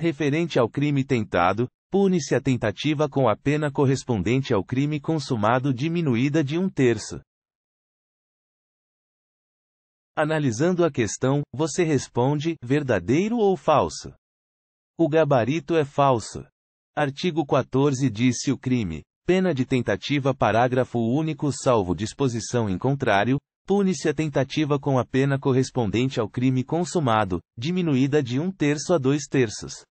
referente ao crime tentado, pune-se a tentativa com a pena correspondente ao crime consumado diminuída de um terço. Analisando a questão, você responde: verdadeiro ou falso? O gabarito é falso. Artigo 14 diz que o crime, pena de tentativa, parágrafo único, salvo disposição em contrário, pune-se a tentativa com a pena correspondente ao crime consumado, diminuída de um terço a dois terços.